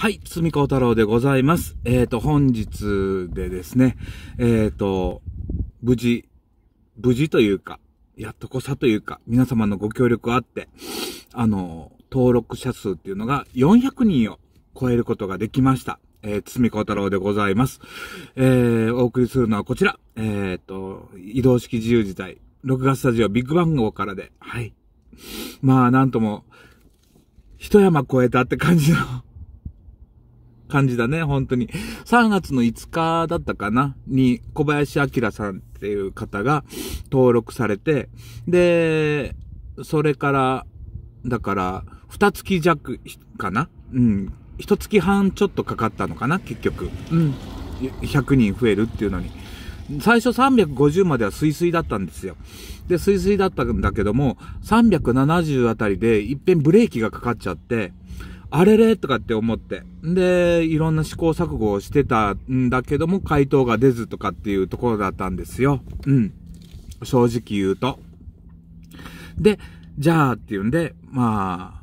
はい、つみこ太郎でございます。えっ、ー、と、本日でですね、えっ、ー、と、無事、無事というか、やっとこさというか、皆様のご協力あって、あの、登録者数っていうのが400人を超えることができました。えー、つみこ太郎でございます。えー、お送りするのはこちら、えっ、ー、と、移動式自由自在、録画スタジオビッグバン号からで、はい。まあ、なんとも、一山超えたって感じの感じだね、本当に。3月の5日だったかなに、小林明さんっていう方が登録されて、で、それから、だから、二月弱かなうん。一月半ちょっとかかったのかな結局。うん。100人増えるっていうのに。最初350までは水水だったんですよ。で、水水だったんだけども、370あたりで一遍ブレーキがかかっちゃって、あれれとかって思って。で、いろんな試行錯誤をしてたんだけども、回答が出ずとかっていうところだったんですよ。うん。正直言うと。で、じゃあっていうんで、まあ、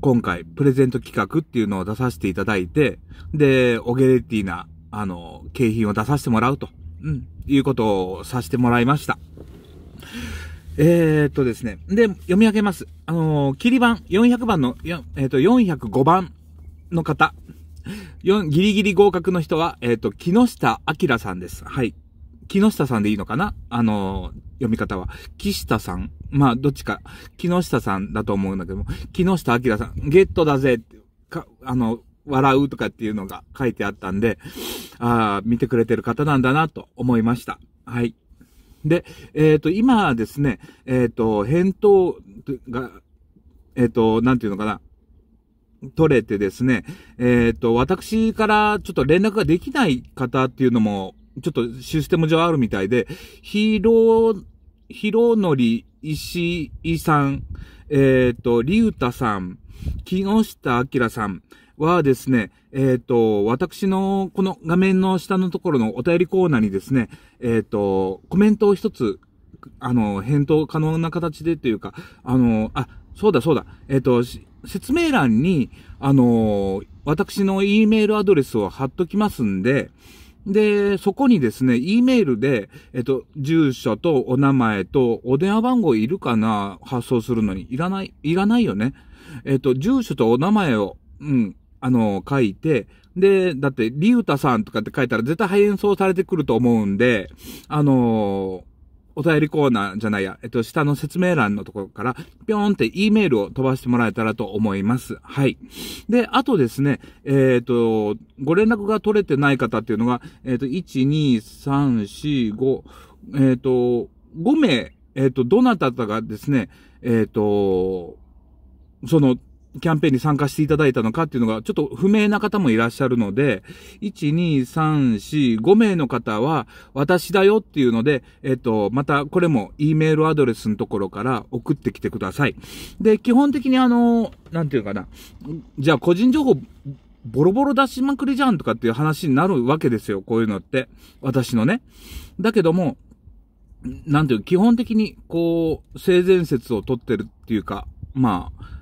今回、プレゼント企画っていうのを出させていただいて、で、オゲレティな、あの、景品を出させてもらうと、うん、いうことをさせてもらいました。えー、っとですね。で、読み上げます。あのー、切り番、400番の、えー、っと、405番の方。4、ギリギリ合格の人は、えっと、木下明さんです。はい。木下さんでいいのかなあの読み方は。木下さん。まあ、どっちか。木下さんだと思うんだけども。木下明さん。ゲットだぜ。か、あの、笑うとかっていうのが書いてあったんで、ああ、見てくれてる方なんだなと思いました。はい。で、えっ、ー、と、今ですね、えっ、ー、と、返答が、えっ、ー、と、なんていうのかな。取れてですね、えっ、と、私からちょっと連絡ができない方っていうのも、ちょっとシステム上あるみたいで、ヒロ、ヒロノリ、石井さん、えっ、と、りゅうたさん、木下明さん、はですね、えっ、ー、と、私のこの画面の下のところのお便りコーナーにですね、えっ、ー、と、コメントを一つ、あの、返答可能な形でというか、あの、あ、そうだそうだ、えっ、ー、と、説明欄に、あの、私の E メールアドレスを貼っときますんで、で、そこにですね、E メールで、えっと、住所とお名前とお電話番号いるかな発送するのに。いらない、いらないよね。えっと、住所とお名前を、うん、あの、書いて、で、だって、リュータさんとかって書いたら絶対演奏されてくると思うんで、あのお便りコーナーじゃないや、えっと、下の説明欄のところから、ぴょんって E メールを飛ばしてもらえたらと思います。はい。で、あとですね、えっ、ー、と、ご連絡が取れてない方っていうのが、えっ、ー、と、1、2、3、4、5、えっ、ー、と、5名、えっ、と、どなたかがですね、えっ、と、その、キャンペーンに参加していただいたのかっていうのが、ちょっと不明な方もいらっしゃるので、1、2、3、4、5名の方は、私だよっていうので、えっと、またこれも E メールアドレスのところから送ってきてください。で、基本的にあの、なんていうかな、じゃあ個人情報、ボロボロ出しまくりじゃんとかっていう話になるわけですよ、こういうのって。私のね。だけども、なんていう、基本的に、こう、性善説を取ってるっていうか、まあ、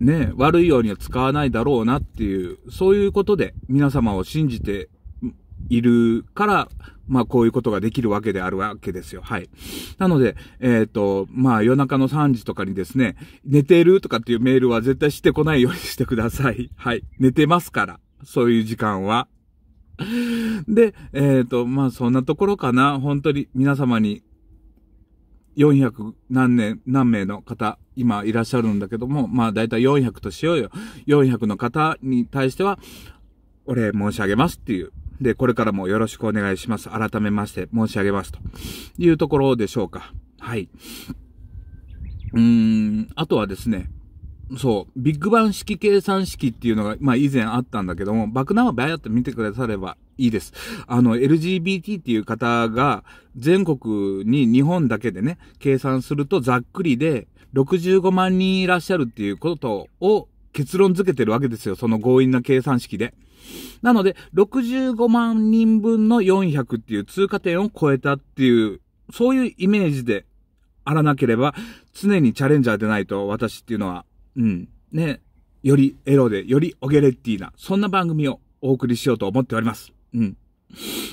ね、悪いようには使わないだろうなっていう、そういうことで皆様を信じているから、まあこういうことができるわけであるわけですよ。はい。なので、えっ、ー、と、まあ夜中の3時とかにですね、寝てるとかっていうメールは絶対してこないようにしてください。はい。寝てますから。そういう時間は。で、えっ、ー、と、まあそんなところかな。本当に皆様に400何年、何名の方、今いらっしゃるんだけども、まあだいたい400としようよ。400の方に対しては、お礼申し上げますっていう。で、これからもよろしくお願いします。改めまして申し上げますというところでしょうか。はい。うーん、あとはですね、そう、ビッグバン式計算式っていうのが、まあ以前あったんだけども、爆弾はバヤって見てくださればいいです。あの、LGBT っていう方が、全国に日本だけでね、計算するとざっくりで、65万人いらっしゃるっていうことを結論付けてるわけですよ。その強引な計算式で。なので、65万人分の400っていう通過点を超えたっていう、そういうイメージであらなければ、常にチャレンジャーでないと私っていうのはうん、ね、よりエロで、よりオゲレッティな、そんな番組をお送りしようと思っております。うん。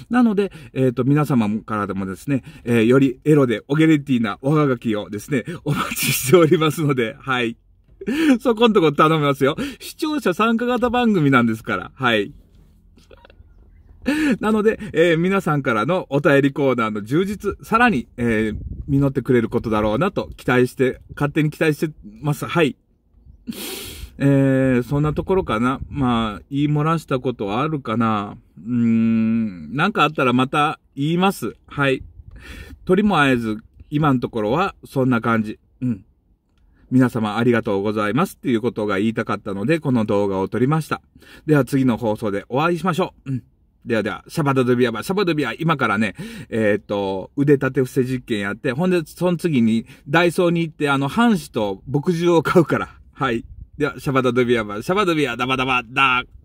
なので、えっ、ー、と、皆様からでもですね、えー、よりエロでオゲレッティな我が書きをですね、お待ちしておりますので、はい。そこんとこ頼みますよ。視聴者参加型番組なんですから、はい。なので、えー、皆さんからのお便りコーナーの充実、さらに、え実ってくれることだろうなと期待して、勝手に期待してます。はい。えー、そんなところかな。まあ、言い漏らしたことはあるかな。うーん、なんかあったらまた言います。はい。とりも会えず、今のところはそんな感じ。うん。皆様ありがとうございますっていうことが言いたかったので、この動画を撮りました。では次の放送でお会いしましょう。うん。ではでは、シャバドドビアバ、シャバドビア、今からね、えっ、ー、と、腕立て伏せ実験やって、ほんで、その次に、ダイソーに行って、あの、半紙と牧汁を買うから。はい。では、シャバダドゥビアン、シャバドゥビア、ダバダバ、ダー。